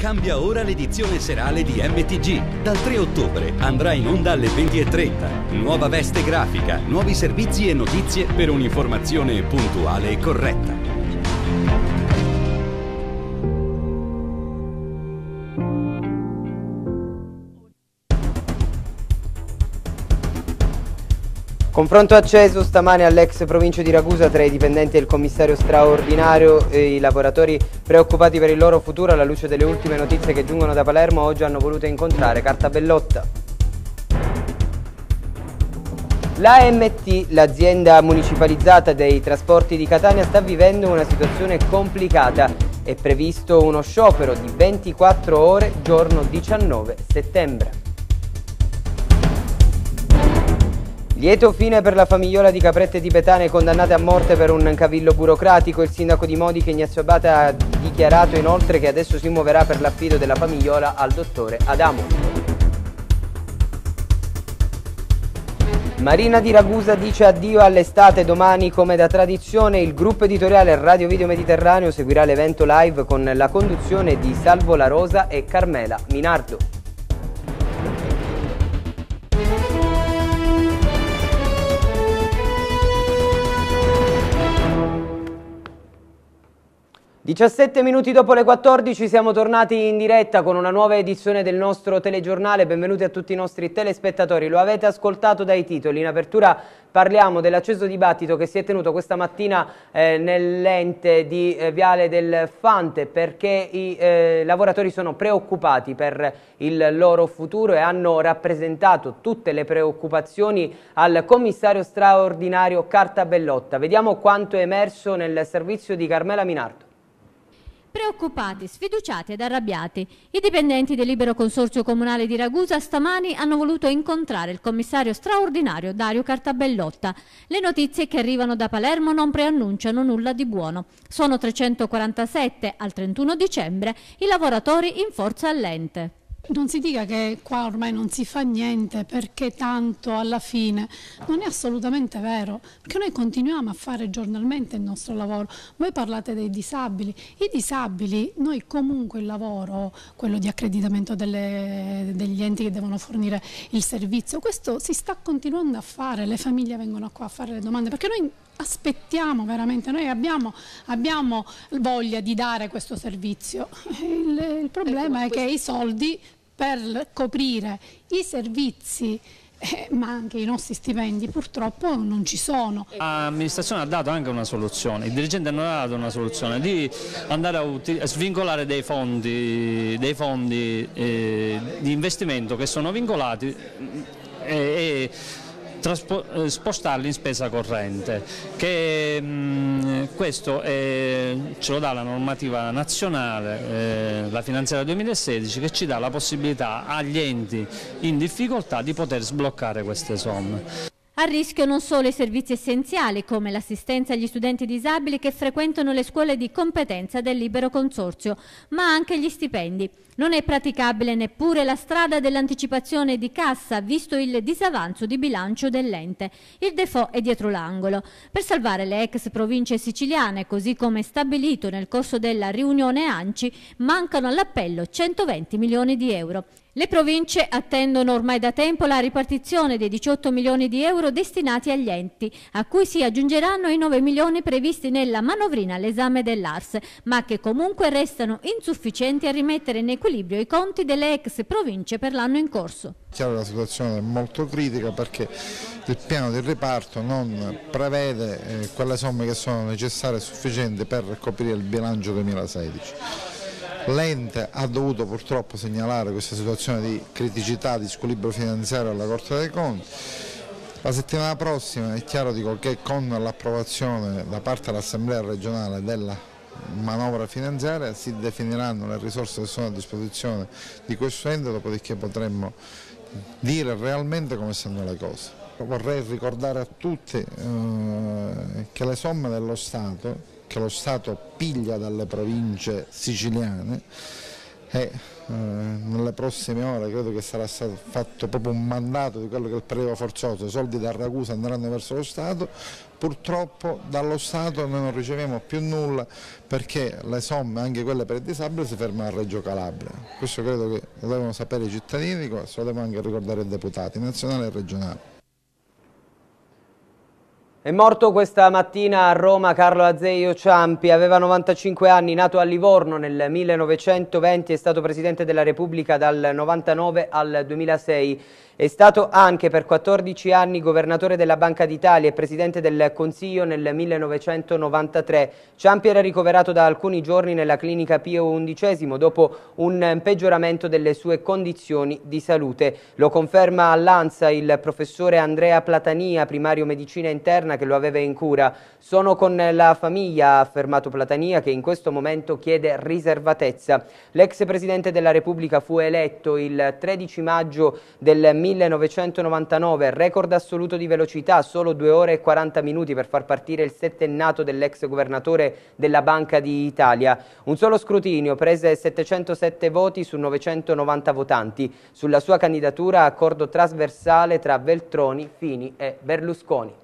Cambia ora l'edizione serale di MTG. Dal 3 ottobre andrà in onda alle 20.30. Nuova veste grafica, nuovi servizi e notizie per un'informazione puntuale e corretta. Confronto acceso stamane all'ex provincia di Ragusa tra i dipendenti del commissario straordinario e i lavoratori preoccupati per il loro futuro alla luce delle ultime notizie che giungono da Palermo oggi hanno voluto incontrare Carta Bellotta. L'AMT, l'azienda municipalizzata dei trasporti di Catania, sta vivendo una situazione complicata. È previsto uno sciopero di 24 ore giorno 19 settembre. Lieto fine per la famigliola di caprette tibetane condannate a morte per un cavillo burocratico. Il sindaco di Modica Ignazio Abate ha dichiarato inoltre che adesso si muoverà per l'affido della famigliola al dottore Adamo. Marina di Ragusa dice addio all'estate domani come da tradizione il gruppo editoriale Radio Video Mediterraneo seguirà l'evento live con la conduzione di Salvo La Rosa e Carmela Minardo. 17 minuti dopo le 14 siamo tornati in diretta con una nuova edizione del nostro telegiornale, benvenuti a tutti i nostri telespettatori, lo avete ascoltato dai titoli, in apertura parliamo dell'acceso dibattito che si è tenuto questa mattina eh, nell'ente di eh, Viale del Fante perché i eh, lavoratori sono preoccupati per il loro futuro e hanno rappresentato tutte le preoccupazioni al commissario straordinario Carta Bellotta. Vediamo quanto è emerso nel servizio di Carmela Minardo. Preoccupati, sfiduciati ed arrabbiati, i dipendenti del Libero Consorzio Comunale di Ragusa stamani hanno voluto incontrare il commissario straordinario Dario Cartabellotta. Le notizie che arrivano da Palermo non preannunciano nulla di buono. Sono 347 al 31 dicembre i lavoratori in forza all'ente. Non si dica che qua ormai non si fa niente perché tanto alla fine non è assolutamente vero, perché noi continuiamo a fare giornalmente il nostro lavoro. Voi parlate dei disabili, i disabili, noi comunque il lavoro, quello di accreditamento delle, degli enti che devono fornire il servizio, questo si sta continuando a fare, le famiglie vengono qua a fare le domande, perché noi aspettiamo veramente, noi abbiamo, abbiamo voglia di dare questo servizio, il, il problema ecco, è questo... che i soldi per coprire i servizi eh, ma anche i nostri stipendi purtroppo non ci sono. L'amministrazione ha dato anche una soluzione, i dirigenti hanno dato una soluzione di andare a, svincolare dei fondi, dei fondi eh, di investimento che sono vincolati eh, e, e eh, spostarli in spesa corrente. Che, mh, mm, questo è, eh, ce lo dà la normativa nazionale, eh, la finanziaria 2016, che ci dà la possibilità agli enti in difficoltà di poter sbloccare queste somme. A rischio non solo i servizi essenziali come l'assistenza agli studenti disabili che frequentano le scuole di competenza del libero consorzio, ma anche gli stipendi. Non è praticabile neppure la strada dell'anticipazione di cassa visto il disavanzo di bilancio dell'ente. Il default è dietro l'angolo. Per salvare le ex province siciliane, così come stabilito nel corso della riunione ANCI, mancano all'appello 120 milioni di euro. Le province attendono ormai da tempo la ripartizione dei 18 milioni di euro destinati agli enti, a cui si aggiungeranno i 9 milioni previsti nella manovrina all'esame dell'ARS, ma che comunque restano insufficienti a rimettere in equilibrio i conti delle ex province per l'anno in corso. Chiaro la situazione è molto critica perché il piano del reparto non prevede eh, quelle somme che sono necessarie e sufficienti per coprire il bilancio 2016. L'ente ha dovuto purtroppo segnalare questa situazione di criticità, di squilibrio finanziario alla Corte dei Conti. La settimana prossima è chiaro dico, che con l'approvazione da parte dell'Assemblea regionale della manovra finanziaria si definiranno le risorse che sono a disposizione di questo ente, dopodiché potremmo dire realmente come stanno le cose. Vorrei ricordare a tutti eh, che le somme dello Stato che lo Stato piglia dalle province siciliane e eh, nelle prossime ore credo che sarà stato fatto proprio un mandato di quello che è il prelievo forzoso, i soldi da Ragusa andranno verso lo Stato, purtroppo dallo Stato noi non riceviamo più nulla perché le somme, anche quelle per il disabile, si fermano a Reggio Calabria. Questo credo che lo devono sapere i cittadini, questo lo devono anche ricordare i deputati nazionali e regionali. È morto questa mattina a Roma Carlo Azeio Ciampi, aveva 95 anni, nato a Livorno nel 1920, è stato Presidente della Repubblica dal 99 al 2006. È stato anche per 14 anni governatore della Banca d'Italia e presidente del Consiglio nel 1993. Ciampi era ricoverato da alcuni giorni nella clinica Pio XI dopo un peggioramento delle sue condizioni di salute. Lo conferma all'ANSA il professore Andrea Platania, primario medicina interna materna che lo aveva in cura. Sono con la famiglia, ha affermato Platania, che in questo momento chiede riservatezza. L'ex Presidente della Repubblica fu eletto il 13 maggio del 1999, record assoluto di velocità, solo 2 ore e 40 minuti per far partire il settennato dell'ex governatore della Banca d'Italia. Un solo scrutinio prese 707 voti su 990 votanti. Sulla sua candidatura accordo trasversale tra Veltroni, Fini e Berlusconi.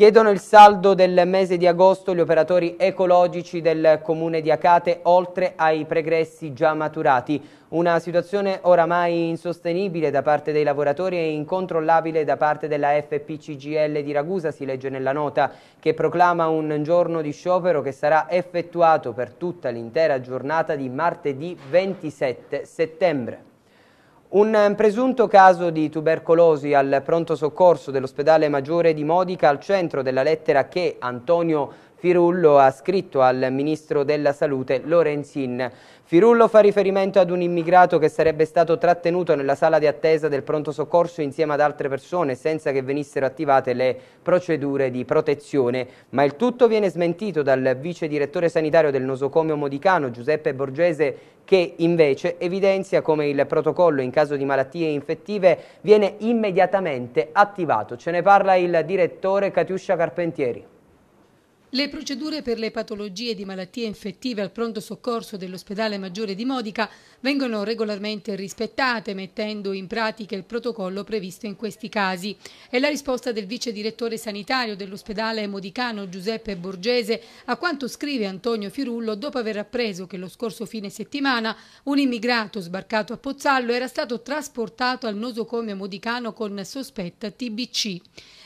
Chiedono il saldo del mese di agosto gli operatori ecologici del comune di Acate oltre ai pregressi già maturati. Una situazione oramai insostenibile da parte dei lavoratori e incontrollabile da parte della FPCGL di Ragusa, si legge nella nota, che proclama un giorno di sciopero che sarà effettuato per tutta l'intera giornata di martedì 27 settembre. Un eh, presunto caso di tubercolosi al pronto soccorso dell'ospedale maggiore di Modica al centro della lettera che Antonio Firullo ha scritto al Ministro della Salute Lorenzin. Firullo fa riferimento ad un immigrato che sarebbe stato trattenuto nella sala di attesa del pronto soccorso insieme ad altre persone senza che venissero attivate le procedure di protezione, ma il tutto viene smentito dal vice direttore sanitario del nosocomio modicano Giuseppe Borgese che invece evidenzia come il protocollo in caso di malattie infettive viene immediatamente attivato. Ce ne parla il direttore Catiuscia Carpentieri. Le procedure per le patologie di malattie infettive al pronto soccorso dell'ospedale maggiore di Modica vengono regolarmente rispettate mettendo in pratica il protocollo previsto in questi casi. È la risposta del vice direttore sanitario dell'ospedale modicano Giuseppe Borgese a quanto scrive Antonio Firullo dopo aver appreso che lo scorso fine settimana un immigrato sbarcato a Pozzallo era stato trasportato al nosocomio modicano con sospetta TBC.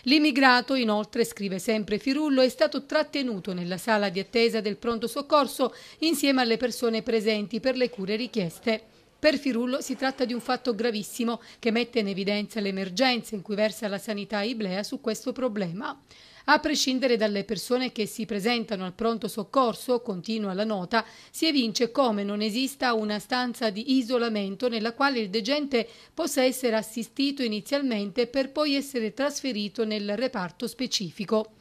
L'immigrato, inoltre, scrive sempre Firullo, è stato trattenuto nella sala di attesa del pronto soccorso insieme alle persone presenti per le cure richieste. Per Firullo si tratta di un fatto gravissimo che mette in evidenza l'emergenza in cui versa la sanità iblea su questo problema. A prescindere dalle persone che si presentano al pronto soccorso, continua la nota, si evince come non esista una stanza di isolamento nella quale il degente possa essere assistito inizialmente per poi essere trasferito nel reparto specifico.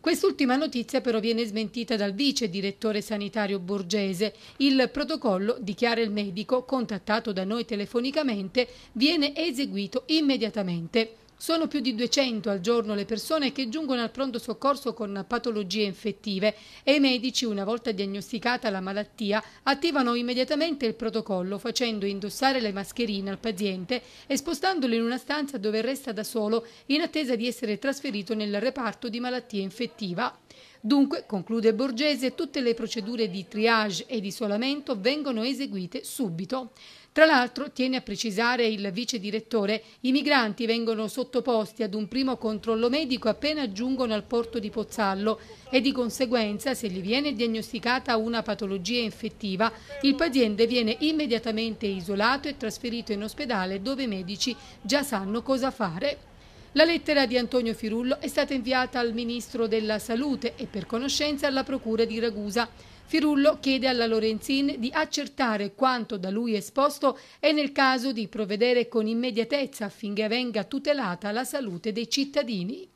Quest'ultima notizia però viene smentita dal vice direttore sanitario borgese. Il protocollo, dichiara il medico, contattato da noi telefonicamente, viene eseguito immediatamente. Sono più di 200 al giorno le persone che giungono al pronto soccorso con patologie infettive e i medici, una volta diagnosticata la malattia, attivano immediatamente il protocollo facendo indossare le mascherine al paziente e spostandolo in una stanza dove resta da solo in attesa di essere trasferito nel reparto di malattia infettiva. Dunque, conclude Borgese, tutte le procedure di triage ed isolamento vengono eseguite subito. Tra l'altro, tiene a precisare il vice direttore, i migranti vengono sottoposti ad un primo controllo medico appena giungono al porto di Pozzallo e di conseguenza, se gli viene diagnosticata una patologia infettiva, il paziente viene immediatamente isolato e trasferito in ospedale dove i medici già sanno cosa fare. La lettera di Antonio Firullo è stata inviata al Ministro della Salute e per conoscenza alla Procura di Ragusa. Firullo chiede alla Lorenzin di accertare quanto da lui esposto e nel caso di provvedere con immediatezza affinché venga tutelata la salute dei cittadini.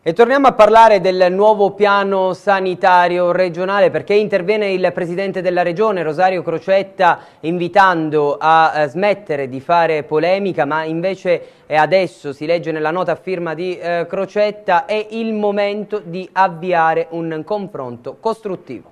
E torniamo a parlare del nuovo piano sanitario regionale perché interviene il Presidente della Regione Rosario Crocetta invitando a eh, smettere di fare polemica ma invece eh, adesso si legge nella nota a firma di eh, Crocetta è il momento di avviare un confronto costruttivo.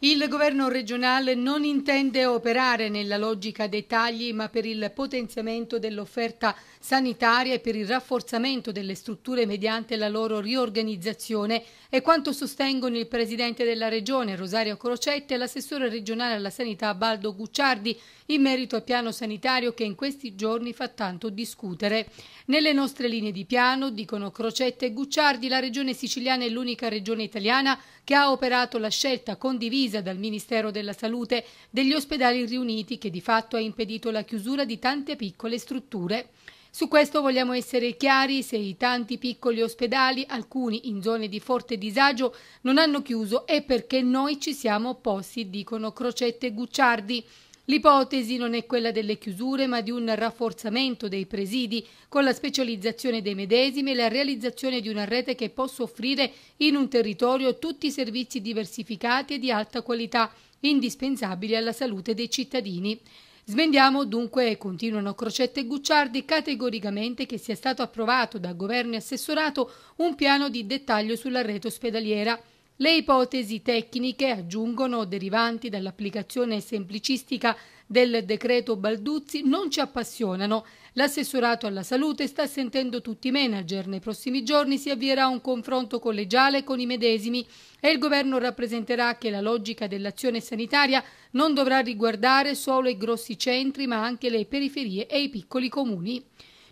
Il governo regionale non intende operare nella logica dei tagli ma per il potenziamento dell'offerta sanitaria e per il rafforzamento delle strutture mediante la loro riorganizzazione è quanto sostengono il presidente della regione Rosario Crocette e l'assessore regionale alla sanità Baldo Gucciardi in merito al piano sanitario che in questi giorni fa tanto discutere. Nelle nostre linee di piano, dicono Crocette e Gucciardi, la regione siciliana è l'unica regione italiana che ha operato la scelta condivisa dal Ministero della Salute degli ospedali riuniti che di fatto ha impedito la chiusura di tante piccole strutture. Su questo vogliamo essere chiari se i tanti piccoli ospedali, alcuni in zone di forte disagio, non hanno chiuso è perché noi ci siamo opposti, dicono Crocette e Gucciardi. L'ipotesi non è quella delle chiusure ma di un rafforzamento dei presidi con la specializzazione dei medesimi e la realizzazione di una rete che possa offrire in un territorio tutti i servizi diversificati e di alta qualità indispensabili alla salute dei cittadini. Smendiamo dunque, continuano Crocetta e Gucciardi, categoricamente che sia stato approvato da governo e assessorato un piano di dettaglio sulla rete ospedaliera le ipotesi tecniche, aggiungono, derivanti dall'applicazione semplicistica del decreto Balduzzi non ci appassionano. L'assessorato alla salute sta sentendo tutti i manager. Nei prossimi giorni si avvierà un confronto collegiale con i medesimi e il governo rappresenterà che la logica dell'azione sanitaria non dovrà riguardare solo i grossi centri ma anche le periferie e i piccoli comuni.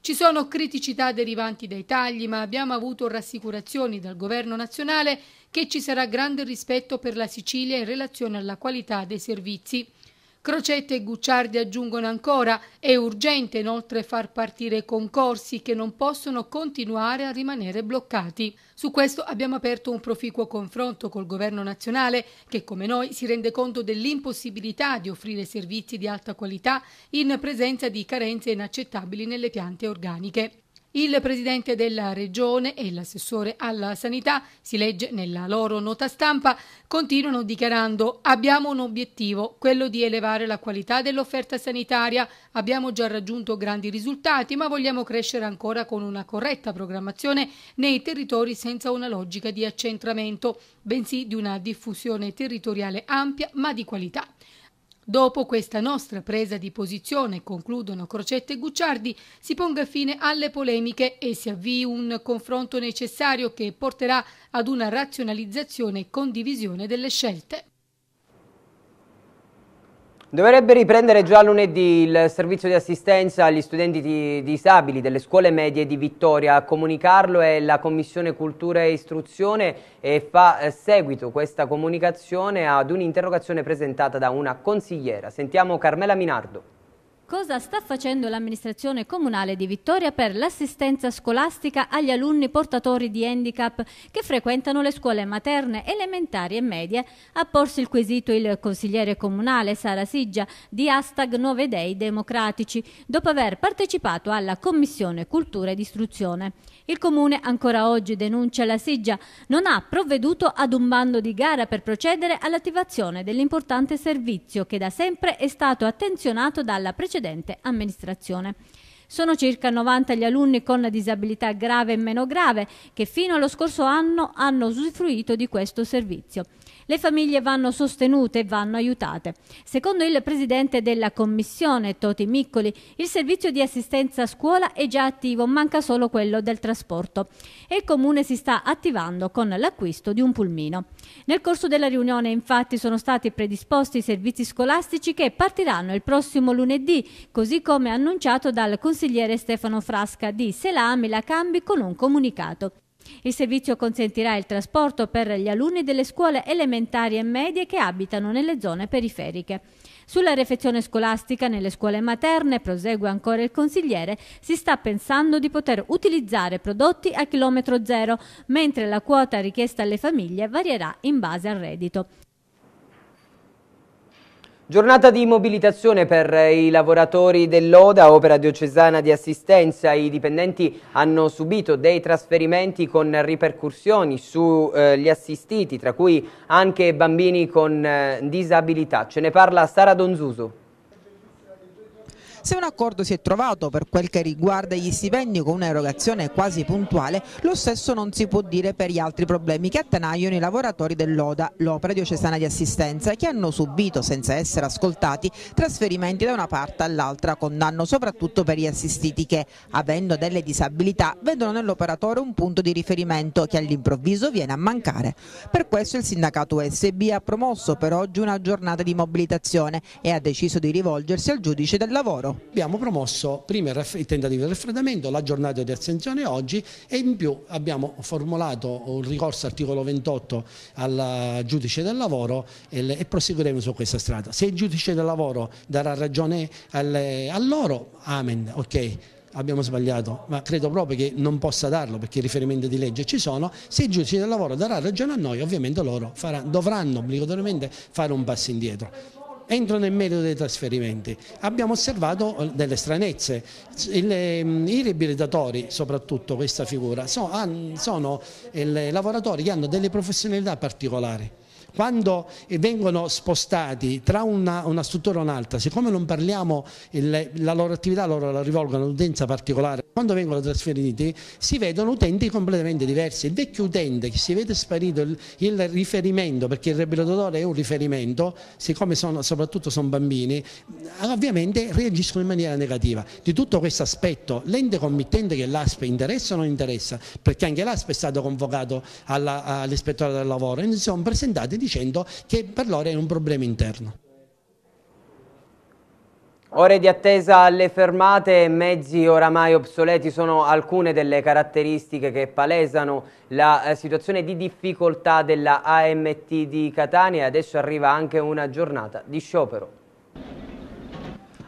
Ci sono criticità derivanti dai tagli, ma abbiamo avuto rassicurazioni dal governo nazionale che ci sarà grande rispetto per la Sicilia in relazione alla qualità dei servizi. Crocetta e Gucciardi aggiungono ancora è urgente inoltre far partire concorsi che non possono continuare a rimanere bloccati. Su questo abbiamo aperto un proficuo confronto col governo nazionale che come noi si rende conto dell'impossibilità di offrire servizi di alta qualità in presenza di carenze inaccettabili nelle piante organiche. Il presidente della regione e l'assessore alla sanità, si legge nella loro nota stampa, continuano dichiarando abbiamo un obiettivo, quello di elevare la qualità dell'offerta sanitaria, abbiamo già raggiunto grandi risultati ma vogliamo crescere ancora con una corretta programmazione nei territori senza una logica di accentramento, bensì di una diffusione territoriale ampia ma di qualità. Dopo questa nostra presa di posizione, concludono Crocetta e Gucciardi, si ponga fine alle polemiche e si avvii un confronto necessario che porterà ad una razionalizzazione e condivisione delle scelte. Dovrebbe riprendere già lunedì il servizio di assistenza agli studenti di, disabili delle scuole medie di Vittoria. A comunicarlo è la Commissione Cultura e Istruzione e fa seguito questa comunicazione ad un'interrogazione presentata da una consigliera. Sentiamo Carmela Minardo cosa sta facendo l'amministrazione comunale di Vittoria per l'assistenza scolastica agli alunni portatori di handicap che frequentano le scuole materne, elementari e medie. ha porsi il quesito il consigliere comunale Sara Siggia di Hashtag 9 Dei Democratici, dopo aver partecipato alla Commissione Cultura ed Istruzione. Il comune ancora oggi denuncia la Siggia non ha provveduto ad un bando di gara per procedere all'attivazione dell'importante servizio che da sempre è stato attenzionato dalla precedente precedente amministrazione. Sono circa 90 gli alunni con disabilità grave e meno grave che fino allo scorso anno hanno usufruito di questo servizio. Le famiglie vanno sostenute e vanno aiutate. Secondo il presidente della commissione, Toti Miccoli, il servizio di assistenza a scuola è già attivo, manca solo quello del trasporto e il comune si sta attivando con l'acquisto di un pulmino. Nel corso della riunione infatti sono stati predisposti i servizi scolastici che partiranno il prossimo lunedì, così come annunciato dal consigliere Stefano Frasca di Selami La Cambi con un comunicato. Il servizio consentirà il trasporto per gli alunni delle scuole elementari e medie che abitano nelle zone periferiche. Sulla refezione scolastica nelle scuole materne, prosegue ancora il consigliere, si sta pensando di poter utilizzare prodotti a chilometro zero, mentre la quota richiesta alle famiglie varierà in base al reddito. Giornata di mobilitazione per i lavoratori dell'Oda, opera diocesana di assistenza. I dipendenti hanno subito dei trasferimenti con ripercussioni sugli eh, assistiti, tra cui anche bambini con eh, disabilità. Ce ne parla Sara Donzuso. Se un accordo si è trovato per quel che riguarda gli stipendi con un'erogazione quasi puntuale, lo stesso non si può dire per gli altri problemi che attanagliano i lavoratori dell'ODA, l'opera diocesana di assistenza, che hanno subito, senza essere ascoltati, trasferimenti da una parte all'altra, con danno soprattutto per gli assistiti che, avendo delle disabilità, vedono nell'operatore un punto di riferimento che all'improvviso viene a mancare. Per questo il sindacato USB ha promosso per oggi una giornata di mobilitazione e ha deciso di rivolgersi al giudice del lavoro abbiamo promosso prima il, tentativo di raffreddamento, la giornata di assenzione oggi e in più abbiamo formulato un ricorso articolo 28 al giudice del lavoro e, proseguiremo su questa strada. Se il giudice del lavoro darà ragione alle, a loro, amen, ok abbiamo sbagliato, ma credo proprio che non possa darlo perché i riferimenti di legge ci sono, se il giudice del lavoro darà ragione a noi ovviamente loro farà, dovranno obbligatoriamente fare un passo indietro entro nel merito dei trasferimenti. Abbiamo osservato eh, delle stranezze, ehm, i riabilitatori soprattutto questa figura sono, sono eh, lavoratori che hanno delle professionalità particolari quando eh, vengono spostati tra una, una struttura e un'altra, siccome non parliamo, il, la loro attività loro la rivolgono a un'utenza particolare, quando vengono trasferiti si vedono utenti completamente diversi. Il vecchio utente che si vede sparito il, il riferimento, perché il riabilitatore è un riferimento, siccome sono, soprattutto sono bambini, ovviamente reagiscono in maniera negativa. Di tutto questo aspetto l'ente committente che l'ASPE interessa o non interessa, perché anche l'ASPE è stato convocato all'ispettore all del lavoro e non si sono presentati dicendo che per loro è un problema interno. Ore di attesa alle fermate e mezzi oramai obsoleti sono alcune delle caratteristiche che palesano la eh, situazione di difficoltà della AMT di Catania e adesso arriva anche una giornata di sciopero.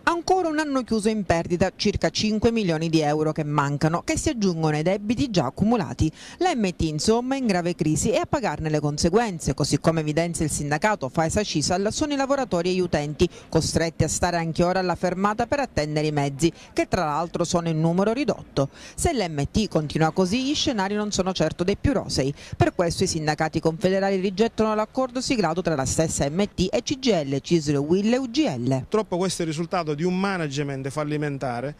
Ancora un anno chiuso in perdita, circa 5 milioni di euro che mancano, che si aggiungono ai debiti già accumulati. La MT insomma è in grave crisi e a pagarne le conseguenze, così come evidenzia il sindacato Faesa Cisal, sono i lavoratori e gli utenti, costretti a stare anche ora alla fermata per attendere i mezzi, che tra l'altro sono in numero ridotto. Se l'MT continua così, gli scenari non sono certo dei più rosei. Per questo i sindacati confederali rigettano l'accordo siglato tra la stessa MT e CGL, CISL, Will e UGL. Troppo questo è il risultato di un management fallimentare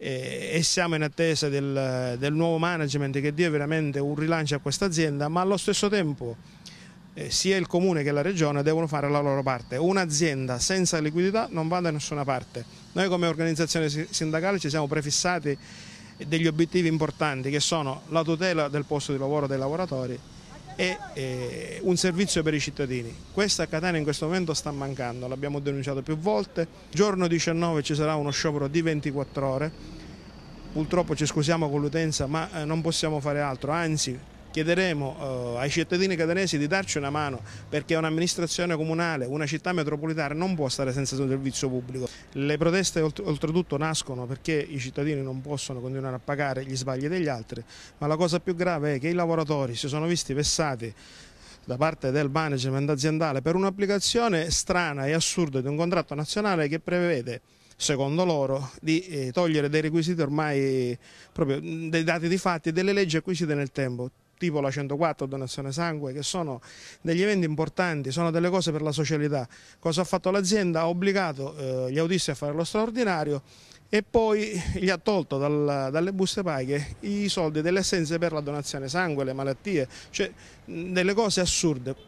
e siamo in attesa del, del nuovo management che dia veramente un rilancio a questa azienda, ma allo stesso tempo eh, sia il comune che la regione devono fare la loro parte. Un'azienda senza liquidità non va da nessuna parte. Noi come organizzazione sindacale ci siamo prefissati degli obiettivi importanti che sono la tutela del posto di lavoro dei lavoratori e eh, un servizio per i cittadini. Questa a Catania in questo momento sta mancando, l'abbiamo denunciato più volte. Giorno 19 ci sarà uno sciopero di 24 ore. Purtroppo ci scusiamo con l'utenza ma eh, non possiamo fare altro, anzi Chiederemo eh, ai cittadini catanesi di darci una mano perché un'amministrazione comunale, una città metropolitana non può stare senza un servizio pubblico. Le proteste oltretutto nascono perché i cittadini non possono continuare a pagare gli sbagli degli altri, ma la cosa più grave è che i lavoratori si sono visti vessati da parte del management aziendale per un'applicazione strana e assurda di un contratto nazionale che prevede secondo loro, di eh, togliere dei requisiti ormai eh, proprio dei dati di fatti e delle leggi acquisite nel tempo tipo la 104 donazione sangue, che sono degli eventi importanti, sono delle cose per la socialità. Cosa ha fatto l'azienda? Ha obbligato eh, gli autisti a fare lo straordinario e poi gli ha tolto dal, dalle buste paghe i soldi delle essenze per la donazione sangue, le malattie, cioè delle cose assurde.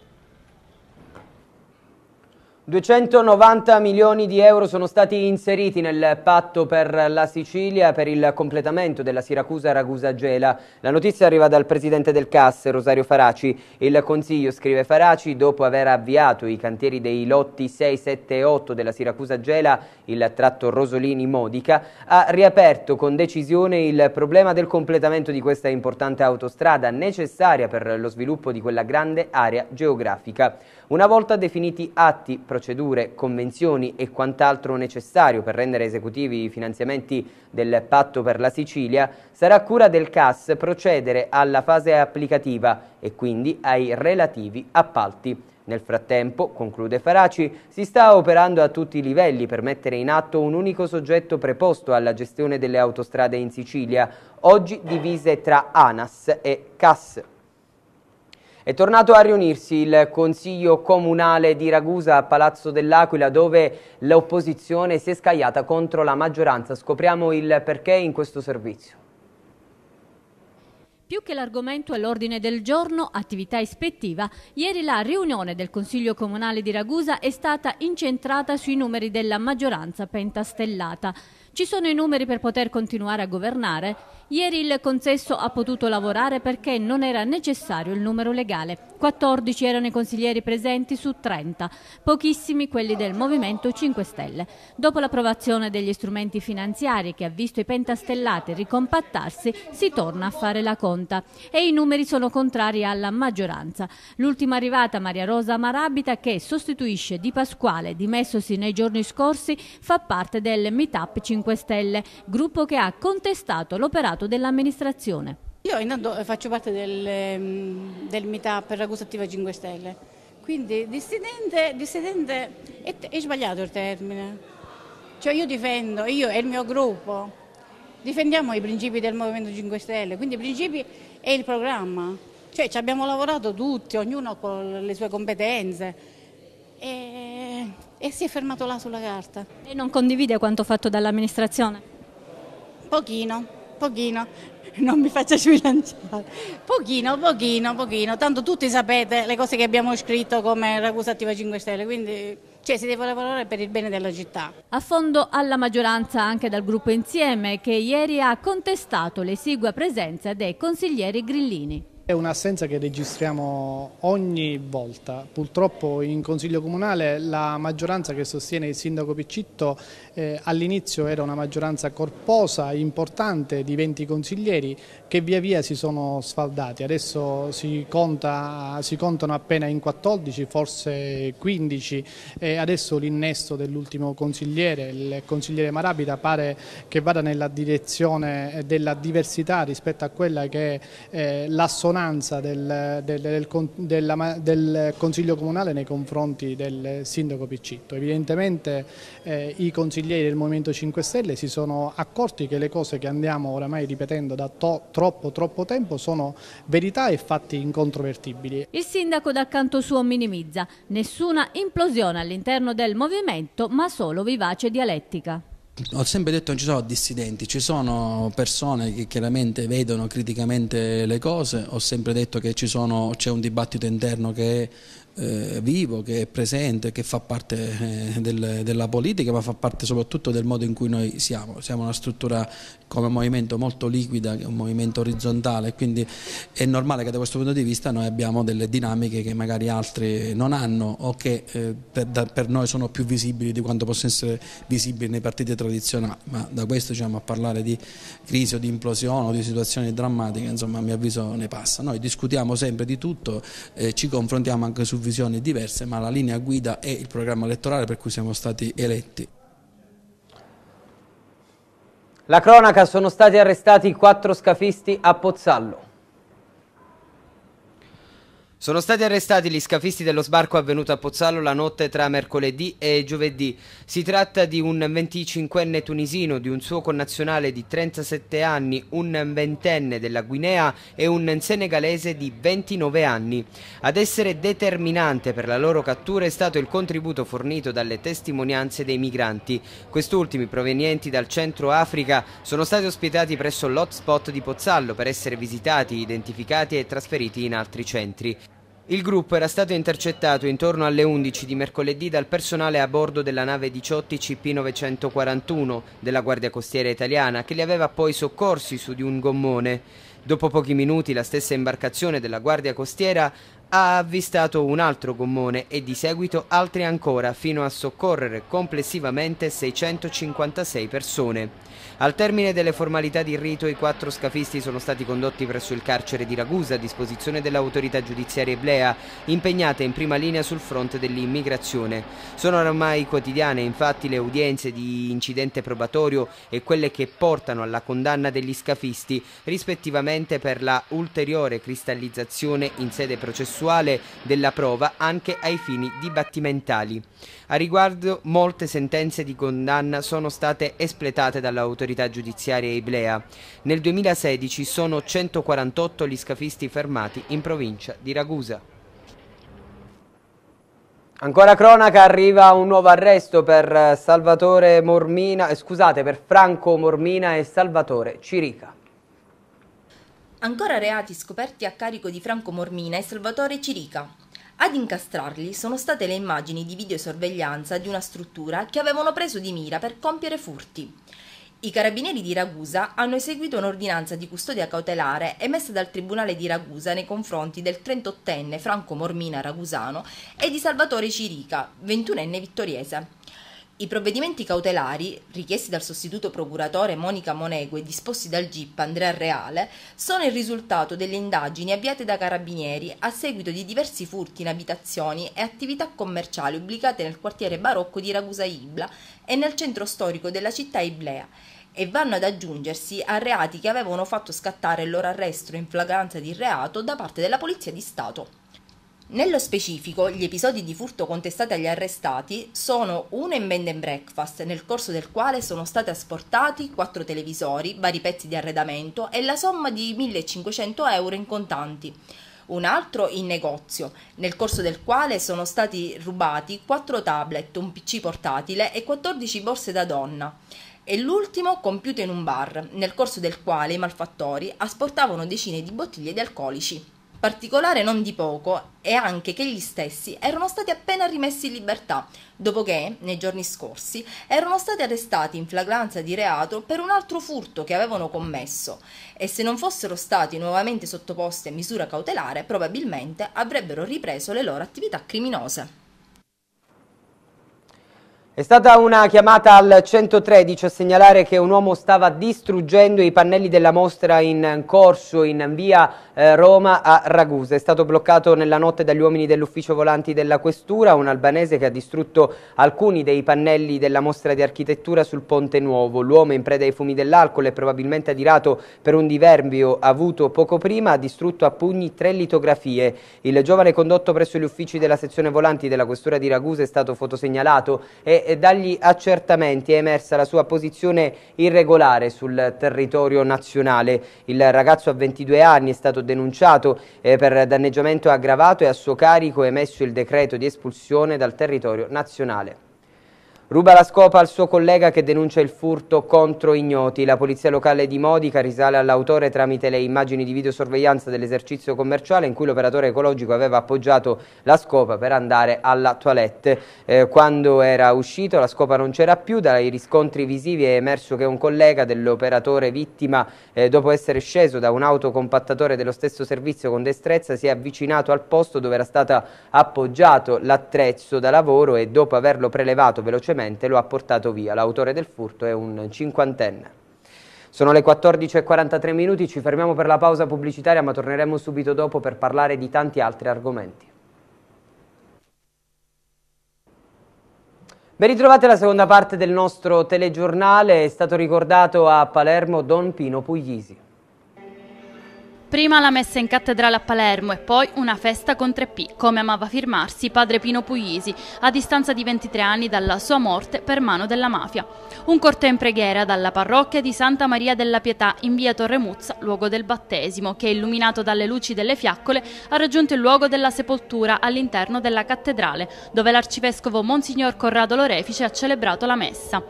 290 milioni di euro sono stati inseriti nel patto per la Sicilia per il completamento della Siracusa-Ragusa-Gela. La notizia arriva dal presidente del CAS, Rosario Faraci. Il Consiglio, scrive Faraci, dopo aver avviato i cantieri dei lotti 6, 7 e 8 della Siracusa-Gela, il tratto Rosolini-Modica, ha riaperto con decisione il problema del completamento di questa importante autostrada necessaria per lo sviluppo di quella grande area geografica. Una volta definiti atti procedurali, procedure, convenzioni e quant'altro necessario per rendere esecutivi i finanziamenti del patto per la Sicilia, sarà cura del CAS procedere alla fase applicativa e quindi ai relativi appalti. Nel frattempo, conclude Faraci, si sta operando a tutti i livelli per mettere in atto un unico soggetto preposto alla gestione delle autostrade in Sicilia, oggi divise tra ANAS e CAS. È tornato a riunirsi il Consiglio Comunale di Ragusa a Palazzo dell'Aquila dove l'opposizione si è scagliata contro la maggioranza. Scopriamo il perché in questo servizio. Più che l'argomento all'ordine del giorno, attività ispettiva, ieri la riunione del Consiglio Comunale di Ragusa è stata incentrata sui numeri della maggioranza pentastellata. Ci sono i numeri per poter continuare a governare? Ieri il consesso ha potuto lavorare perché non era necessario il numero legale. 14 erano i consiglieri presenti su 30, pochissimi quelli del Movimento 5 Stelle. Dopo l'approvazione degli strumenti finanziari che ha visto i pentastellati ricompattarsi, si torna a fare la conta e i numeri sono contrari alla maggioranza. L'ultima arrivata Maria Rosa Marabita che sostituisce Di Pasquale, dimessosi nei giorni scorsi, fa parte del Meetup 5 Stelle, gruppo che ha contestato l'operato dell'amministrazione. Io intanto eh, faccio parte del, ehm, del MITA per Ragusa Attiva 5 Stelle, quindi dissidente, dissidente è, è, sbagliato il termine. Cioè io difendo, io e il mio gruppo, difendiamo i principi del Movimento 5 Stelle, quindi i principi e il programma. Cioè ci abbiamo lavorato tutti, ognuno con le sue competenze e, e si è fermato là sulla carta. E non condivide quanto fatto dall'amministrazione? Pochino, pochino non mi faccia sbilanciare. Pochino, pochino, pochino. Tanto tutti sapete le cose che abbiamo scritto come Ragusa Attiva 5 Stelle, quindi cioè, si deve lavorare per il bene della città. A fondo alla maggioranza anche dal gruppo Insieme che ieri ha contestato l'esigua presenza dei consiglieri grillini. È un'assenza che registriamo ogni volta. Purtroppo in Consiglio Comunale la maggioranza che sostiene il Sindaco Piccitto eh, all'inizio era una maggioranza corposa, importante, di 20 consiglieri che via via si sono sfaldati. Adesso si, conta, si contano appena in 14, forse 15. E adesso l'innesto dell'ultimo consigliere, il consigliere Marabita, pare che vada nella direzione eh, della diversità rispetto a quella che è eh, l'assonanza lontananza del, del, del, della, del, Consiglio Comunale nei confronti del Sindaco Piccitto. Evidentemente eh, i consiglieri del Movimento 5 Stelle si sono accorti che le cose che andiamo oramai ripetendo da to, troppo troppo tempo sono verità e fatti incontrovertibili. Il Sindaco dal canto suo minimizza nessuna implosione all'interno del movimento ma solo vivace dialettica ho sempre detto che non ci sono dissidenti, ci sono persone che chiaramente vedono criticamente le cose, ho sempre detto che c'è un dibattito interno che è eh, vivo, che è presente, che fa parte eh, del, della politica ma fa parte soprattutto del modo in cui noi siamo, siamo una struttura come un movimento molto liquida, un movimento orizzontale, quindi è normale che da questo punto di vista noi abbiamo delle dinamiche che magari altri non hanno o che eh, per, da, per, noi sono più visibili di quanto possono essere visibili nei partiti tradizionali, ma da questo diciamo, a parlare di crisi o di implosione o di situazioni drammatiche, insomma a mio avviso ne passa. Noi discutiamo sempre di tutto, eh, ci confrontiamo anche su visioni diverse, ma la linea guida è il programma elettorale per cui siamo stati eletti. La cronaca sono stati arrestati quattro scafisti a Pozzallo. Sono stati arrestati gli scafisti dello sbarco avvenuto a Pozzallo la notte tra mercoledì e giovedì. Si tratta di un 25enne tunisino, di un suo connazionale di 37 anni, un ventenne della Guinea e un senegalese di 29 anni. Ad essere determinante per la loro cattura è stato il contributo fornito dalle testimonianze dei migranti. Quest'ultimi, provenienti dal centro Africa, sono stati ospitati presso l'hotspot di Pozzallo per essere visitati, identificati e trasferiti in altri centri. Il gruppo era stato intercettato intorno alle 11 di mercoledì dal personale a bordo della nave 18 CP941 della Guardia Costiera Italiana che li aveva poi soccorsi su di un gommone. Dopo pochi minuti la stessa imbarcazione della Guardia Costiera ha avvistato un altro gommone e di seguito altri ancora fino a soccorrere complessivamente 656 persone. Al termine delle formalità di rito i quattro scafisti sono stati condotti presso il carcere di Ragusa a disposizione dell'autorità giudiziaria eblea, impegnata in prima linea sul fronte dell'immigrazione. Sono ormai quotidiane infatti le udienze di incidente probatorio e quelle che portano alla condanna degli scafisti, rispettivamente consente per la ulteriore cristallizzazione in sede processuale della prova anche ai fini dibattimentali. A riguardo molte sentenze di condanna sono state espletate dall'autorità giudiziaria Iblea. Nel 2016 sono 148 gli scafisti fermati in provincia di Ragusa. Ancora cronaca, arriva un nuovo arresto per, eh, Mormina, eh, scusate, per Franco Mormina e Salvatore Cirica. Ancora reati scoperti a carico di Franco Mormina e Salvatore Cirica. Ad incastrarli sono state le immagini di videosorveglianza di una struttura che avevano preso di mira per compiere furti. I carabinieri di Ragusa hanno eseguito un'ordinanza di custodia cautelare emessa dal Tribunale di Ragusa nei confronti del 38enne Franco Mormina Ragusano e di Salvatore Cirica, 21enne vittoriese. I provvedimenti cautelari, richiesti dal sostituto procuratore Monica Monegue e disposti dal GIP Andrea Reale, sono il risultato delle indagini avviate da carabinieri a seguito di diversi furti in abitazioni e attività commerciali obbligate nel quartiere barocco di Ragusa Ibla e nel centro storico della città iblea e vanno ad aggiungersi a reati che avevano fatto scattare il loro arresto in flagranza di reato da parte della Polizia di Stato. Nello specifico, gli episodi di furto contestati agli arrestati sono uno in bed and Breakfast, nel corso del quale sono stati asportati quattro televisori, vari pezzi di arredamento e la somma di 1500 euro in contanti un altro in negozio, nel corso del quale sono stati rubati quattro tablet, un PC portatile e 14 borse da donna. E l'ultimo compiuto in un bar, nel corso del quale i malfattori asportavano decine di bottiglie di alcolici. Particolare non di poco è anche che gli stessi erano stati appena rimessi in libertà, dopo che, nei giorni scorsi, erano stati arrestati in flagranza di reato per un altro furto che avevano commesso e se non fossero stati nuovamente sottoposti a misura cautelare probabilmente avrebbero ripreso le loro attività criminose. È stata una chiamata al 113 a segnalare che un uomo stava distruggendo i pannelli della mostra in corso in via eh, Roma a Ragusa. È stato bloccato nella notte dagli uomini dell'ufficio volanti della questura, un albanese che ha distrutto alcuni dei pannelli della mostra di architettura sul Ponte Nuovo. L'uomo in preda ai fumi dell'alcol e probabilmente adirato per un diverbio avuto poco prima ha distrutto a pugni tre litografie. Il giovane condotto presso gli uffici della sezione volanti della questura di Ragusa è stato fotosegnalato e eh, dagli accertamenti è emersa la sua posizione irregolare sul territorio nazionale. Il ragazzo a 22 anni è stato denunciato eh, per danneggiamento aggravato e a suo carico è emesso il decreto di espulsione dal territorio nazionale. Ruba la scopa al suo collega che denuncia il furto contro ignoti. La polizia locale di Modica risale all'autore tramite le immagini di videosorveglianza dell'esercizio commerciale in cui l'operatore ecologico aveva appoggiato la scopa per andare alla toilette. Eh, quando era uscito la scopa non c'era più, dai riscontri visivi è emerso che un collega dell'operatore vittima eh, dopo essere sceso da un autocompattatore dello stesso servizio con destrezza si è avvicinato al posto dove era stato appoggiato l'attrezzo da lavoro e dopo averlo prelevato velocemente velocemente lo ha portato via. L'autore del furto è un cinquantenne. Sono le 14.43 minuti, ci fermiamo per la pausa pubblicitaria ma torneremo subito dopo per parlare di tanti altri argomenti. Ben ritrovate la seconda parte del nostro telegiornale, è stato ricordato a Palermo Don Pino Puglisi. Prima la messa in cattedrale a Palermo e poi una festa con 3P, come amava firmarsi padre Pino Puglisi, a distanza di 23 anni dalla sua morte per mano della mafia. Un corteo in preghiera dalla parrocchia di Santa Maria della Pietà in via Torremuzza, luogo del battesimo, che illuminato dalle luci delle fiaccole ha raggiunto il luogo della sepoltura all'interno della cattedrale, dove l'arcivescovo Monsignor Corrado Lorefice ha celebrato la messa.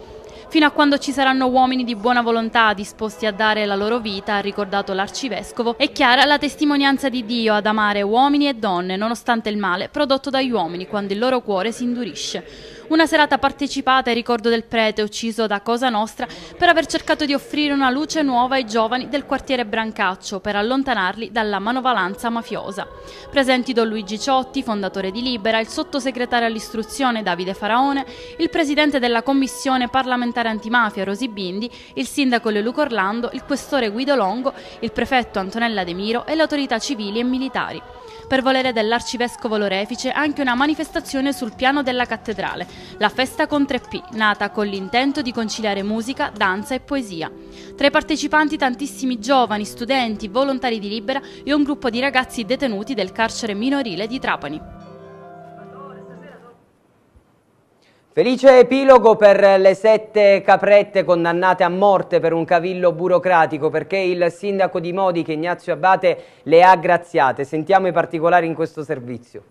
Fino a quando ci saranno uomini di buona volontà disposti a dare la loro vita, ha ricordato l'arcivescovo, è chiara la testimonianza di Dio ad amare uomini e donne nonostante il male prodotto dagli uomini quando il loro cuore si indurisce. Una serata partecipata in ricordo del prete ucciso da Cosa Nostra per aver cercato di offrire una luce nuova ai giovani del quartiere Brancaccio per allontanarli dalla manovalanza mafiosa. Presenti Don Luigi Ciotti, fondatore di Libera, il sottosegretario all'istruzione Davide Faraone, il presidente della commissione parlamentare antimafia Rosi Bindi, il sindaco Leluco Orlando, il questore Guido Longo, il prefetto Antonella De Miro e le autorità civili e militari per volere dell'arcivescovo Lorefice anche una manifestazione sul piano della cattedrale, la Festa con 3P, nata con l'intento di conciliare musica, danza e poesia. Tra i partecipanti tantissimi giovani, studenti, volontari di Libera e un gruppo di ragazzi detenuti del carcere minorile di Trapani. Felice epilogo per le sette caprette condannate a morte per un cavillo burocratico perché il sindaco di Modica, Ignazio Abate, le ha graziate. Sentiamo i particolari in questo servizio.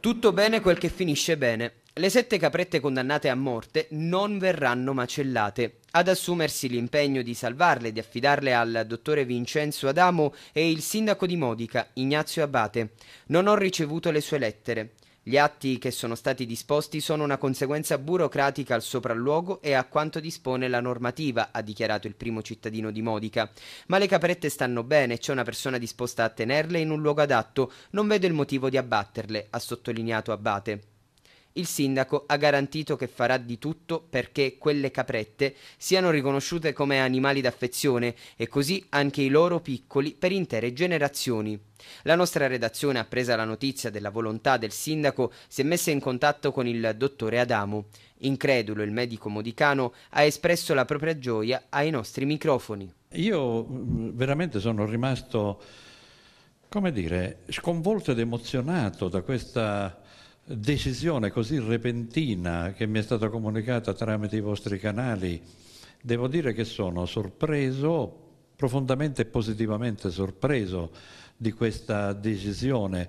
Tutto bene quel che finisce bene. Le sette caprette condannate a morte non verranno macellate. Ad assumersi l'impegno di salvarle, di affidarle al dottore Vincenzo Adamo e il sindaco di Modica, Ignazio Abate. Non ho ricevuto le sue lettere. Gli atti che sono stati disposti sono una conseguenza burocratica al sopralluogo e a quanto dispone la normativa, ha dichiarato il primo cittadino di Modica. Ma le caprette stanno bene, c'è una persona disposta a tenerle in un luogo adatto, non vedo il motivo di abbatterle, ha sottolineato Abate. Il sindaco ha garantito che farà di tutto perché quelle caprette siano riconosciute come animali d'affezione e così anche i loro piccoli per intere generazioni. La nostra redazione, appresa la notizia della volontà del sindaco, si è messa in contatto con il dottore Adamo. Incredulo, il medico modicano ha espresso la propria gioia ai nostri microfoni. Io mm, veramente sono rimasto, come dire, sconvolto ed emozionato da questa decisione così repentina che mi è stata comunicata tramite i vostri canali, devo dire che sono sorpreso, profondamente e positivamente sorpreso di questa decisione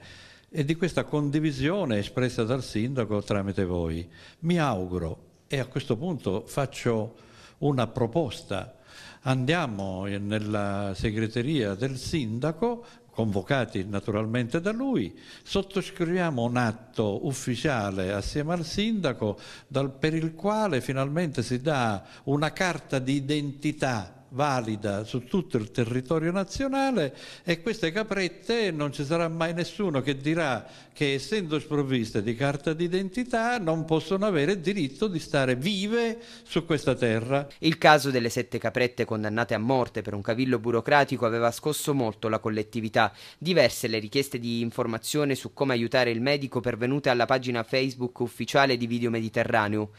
e di questa condivisione espressa dal sindaco tramite voi. Mi auguro, e a questo punto faccio una proposta, andiamo nella segreteria del sindaco convocati naturalmente da lui, sottoscriviamo un atto ufficiale assieme al sindaco dal, per il quale finalmente si dà una carta di identità valida su tutto il territorio nazionale e queste caprette non ci sarà mai nessuno che dirà che essendo sprovviste di carta d'identità non possono avere diritto di stare vive su questa terra. Il caso delle sette caprette condannate a morte per un cavillo burocratico aveva scosso molto la collettività. Diverse le richieste di informazione su come aiutare il medico pervenute alla pagina Facebook ufficiale di Video Mediterraneo.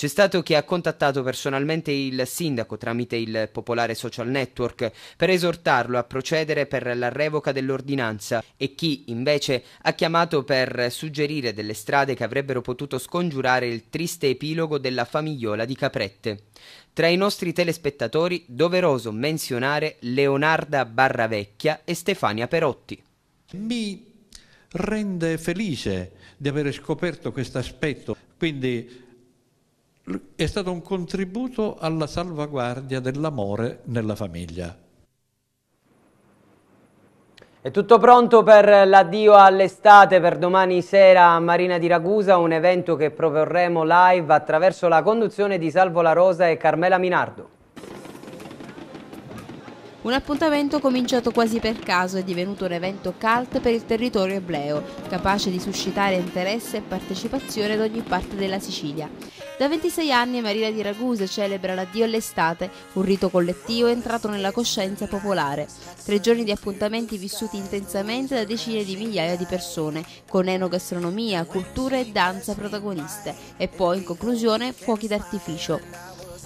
C'è stato chi ha contattato personalmente il sindaco tramite il popolare social network per esortarlo a procedere per la revoca dell'ordinanza e chi invece ha chiamato per suggerire delle strade che avrebbero potuto scongiurare il triste epilogo della famigliola di Caprette. Tra i nostri telespettatori doveroso menzionare Leonarda Barravecchia e Stefania Perotti. Mi rende felice di aver scoperto questo aspetto, quindi è stato un contributo alla salvaguardia dell'amore nella famiglia. È tutto pronto per l'addio all'estate per domani sera a Marina di Ragusa, un evento che proporremo live attraverso la conduzione di Salvo La Rosa e Carmela Minardo. Un appuntamento cominciato quasi per caso è divenuto un evento cult per il territorio ebleo, capace di suscitare interesse e partecipazione da ogni parte della Sicilia. Da 26 anni Maria di Raguse celebra l'addio all'estate, un rito collettivo entrato nella coscienza popolare. Tre giorni di appuntamenti vissuti intensamente da decine di migliaia di persone, con enogastronomia, cultura e danza protagoniste, e poi in conclusione fuochi d'artificio.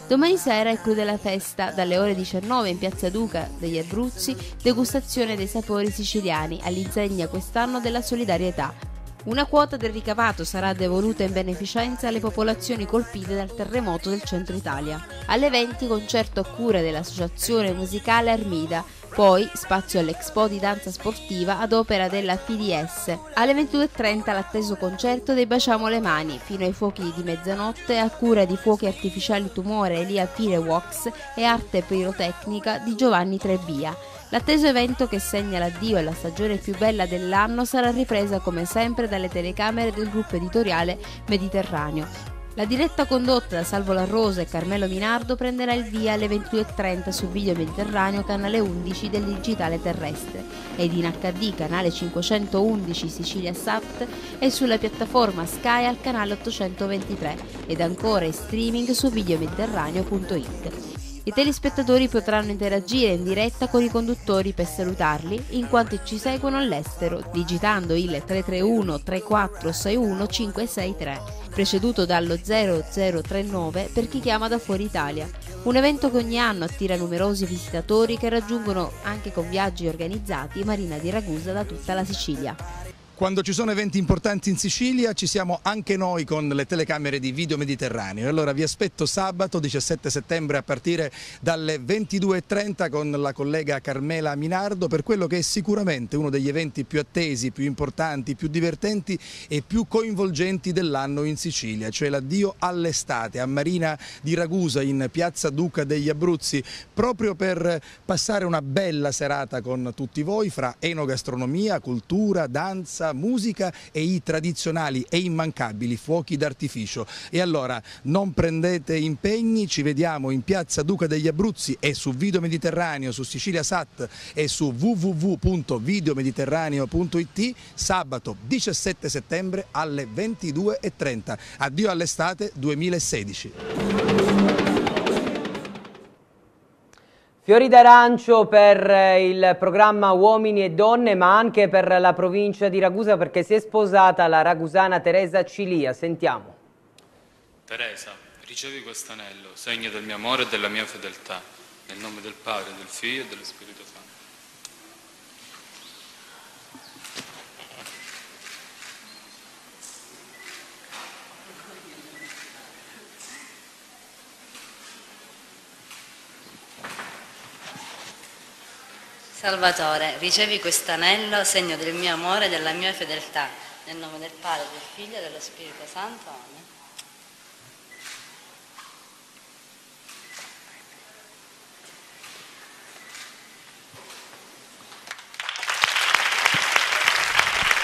Domani sera è chiude la festa dalle ore 19 in Piazza Duca degli Abruzzi, degustazione dei sapori siciliani all'insegna quest'anno della solidarietà. Una quota del ricavato sarà devoluta in beneficenza alle popolazioni colpite dal terremoto del centro Italia. Alle 20 concerto a cura dell'associazione musicale Armida, poi spazio all'Expo di danza sportiva ad opera della PDS. Alle 22.30 l'atteso concerto dei Baciamo le mani, fino ai fuochi di mezzanotte a cura di Fuochi Artificiali Tumore Elia Fireworks e Arte Pirotecnica di Giovanni Trebbia. L'atteso evento che segna l'addio alla stagione più bella dell'anno sarà ripresa come sempre dalle telecamere del gruppo editoriale Mediterraneo. La diretta condotta da Salvo La Rosa e Carmelo Minardo prenderà il via alle 22.30 su Video Mediterraneo, canale 11 del digitale terrestre, ed in HD canale 511 Sicilia Sat e sulla piattaforma Sky al canale 823, ed ancora in streaming su videomediterraneo.it. I telespettatori potranno interagire in diretta con i conduttori per salutarli, in quanto ci seguono all'estero, digitando il 331 3461 563, preceduto dallo 0039 per chi chiama da fuori Italia. Un evento che ogni anno attira numerosi visitatori che raggiungono anche con viaggi organizzati Marina di Ragusa da tutta la Sicilia quando ci sono eventi importanti in Sicilia ci siamo anche noi con le telecamere di Video Mediterraneo. Allora vi aspetto sabato 17 settembre a partire dalle 22.30 con la collega Carmela Minardo per quello che è sicuramente uno degli eventi più attesi, più importanti, più divertenti e più coinvolgenti dell'anno in Sicilia, cioè l'addio all'estate a Marina di Ragusa in piazza Duca degli Abruzzi, proprio per passare una bella serata con tutti voi fra enogastronomia, cultura, danza, musica e i tradizionali e immancabili fuochi d'artificio. E allora non prendete impegni, ci vediamo in piazza Duca degli Abruzzi e su Video Mediterraneo, su Sicilia Sat e su www.videomediterraneo.it sabato 17 settembre alle 22.30. Addio all'estate 2016. Fiori d'arancio per eh, il programma Uomini e Donne, ma anche per la provincia di Ragusa perché si è sposata la ragusana Teresa Cilia. Sentiamo. Teresa, ricevi questo anello, segno del mio amore e della mia fedeltà, nel nome del Padre, del Figlio e dello Spirito Santo. Salvatore, ricevi quest'anello, segno del mio amore e della mia fedeltà, nel nome del Padre, del Figlio e dello Spirito Santo. Amen.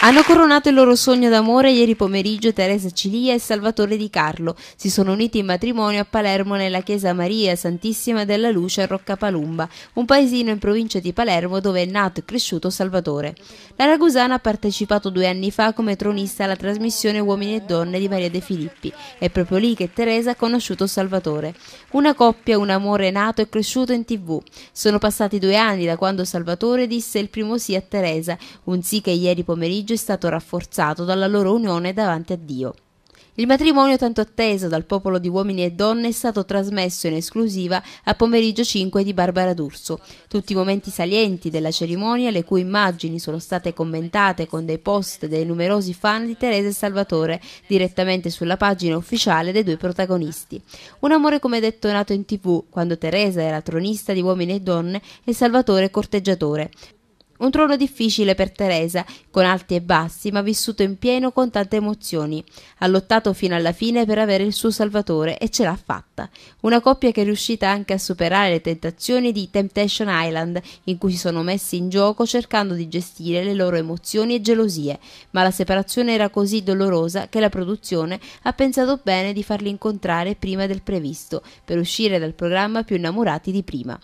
Hanno coronato il loro sogno d'amore ieri pomeriggio Teresa Cilia e Salvatore Di Carlo. Si sono uniti in matrimonio a Palermo nella chiesa Maria Santissima della Luce a Roccapalumba, un paesino in provincia di Palermo dove è nato e cresciuto Salvatore. La ragusana ha partecipato due anni fa come tronista alla trasmissione Uomini e Donne di Maria De Filippi. È proprio lì che Teresa ha conosciuto Salvatore. Una coppia, un amore nato e cresciuto in tv. Sono passati due anni da quando Salvatore disse il primo sì a Teresa, un sì che ieri pomeriggio marriaggio è stato rafforzato dalla loro unione davanti a Dio. Il matrimonio tanto atteso dal popolo di uomini e donne è stato trasmesso in esclusiva a pomeriggio 5 di Barbara D'Urso. Tutti i momenti salienti della cerimonia, le cui immagini sono state commentate con dei post dei numerosi fan di Teresa e Salvatore, direttamente sulla pagina ufficiale dei due protagonisti. Un amore come detto nato in tv, quando Teresa era tronista di uomini e donne e Salvatore corteggiatore. Un trono difficile per Teresa, con alti e bassi, ma vissuto in pieno con tante emozioni. Ha lottato fino alla fine per avere il suo salvatore e ce l'ha fatta. Una coppia che è riuscita anche a superare le tentazioni di Temptation Island, in cui si sono messi in gioco cercando di gestire le loro emozioni e gelosie, ma la separazione era così dolorosa che la produzione ha pensato bene di farli incontrare prima del previsto, per uscire dal programma più innamorati di prima.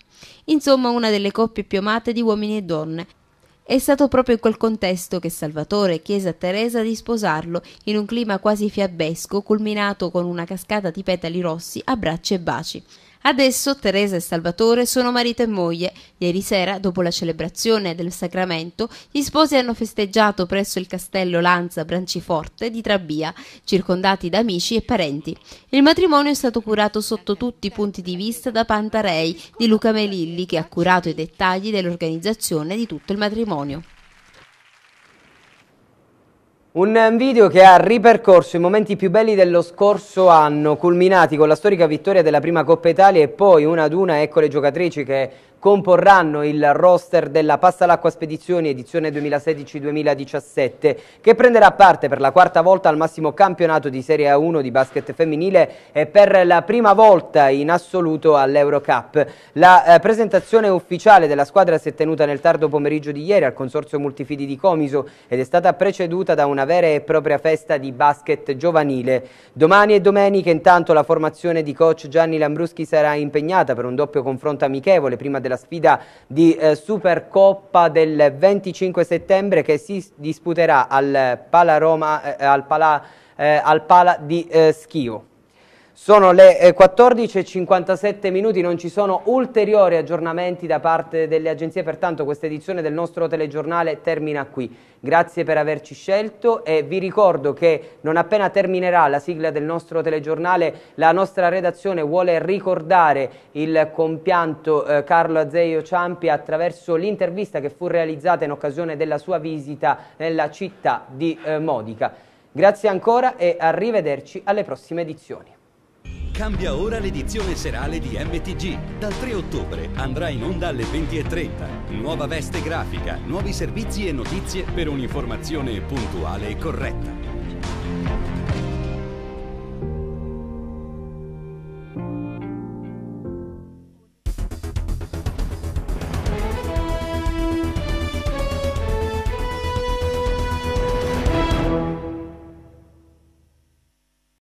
Insomma, una delle coppie più amate di uomini e donne, è stato proprio in quel contesto che Salvatore chiese a Teresa di sposarlo in un clima quasi fiabesco culminato con una cascata di petali rossi, abbracci e baci. Adesso Teresa e Salvatore sono marito e moglie. Ieri sera, dopo la celebrazione del sacramento, gli sposi hanno festeggiato presso il castello Lanza Branciforte di Trabia, circondati da amici e parenti. Il matrimonio è stato curato sotto tutti i punti di vista da Pantarei di Luca Melilli, che ha curato i dettagli dell'organizzazione di tutto il matrimonio. Un eh, video che ha ripercorso i momenti più belli dello scorso anno, culminati con la storica vittoria della prima Coppa Italia e poi una ad una ecco le giocatrici che comporranno il roster della Passa l'Acqua Spedizioni edizione 2016-2017 che prenderà parte per la quarta volta al massimo campionato di Serie A1 di basket femminile e per la prima volta in assoluto all'Eurocup. La eh, presentazione ufficiale della squadra si è tenuta nel tardo pomeriggio di ieri al Consorzio Multifidi di Comiso ed è stata preceduta da una vera e propria festa di basket giovanile. Domani e domenica intanto la formazione di coach Gianni Lambruschi sarà impegnata per un doppio confronto amichevole prima del della sfida di eh, Supercoppa del 25 settembre che si disputerà al Pala, Roma, eh, al Pala, eh, al Pala di eh, Schio. Sono le 14.57 eh, minuti, non ci sono ulteriori aggiornamenti da parte delle agenzie, pertanto questa edizione del nostro telegiornale termina qui. Grazie per averci scelto e vi ricordo che non appena terminerà la sigla del nostro telegiornale, la nostra redazione vuole ricordare il compianto eh, Carlo Azeio Ciampi attraverso l'intervista che fu realizzata in occasione della sua visita nella città di eh, Modica. Grazie ancora e arrivederci alle prossime edizioni. Cambia ora l'edizione serale di MTG. Dal 3 ottobre andrà in onda alle 20.30. Nuova veste grafica, nuovi servizi e notizie per un'informazione puntuale e corretta.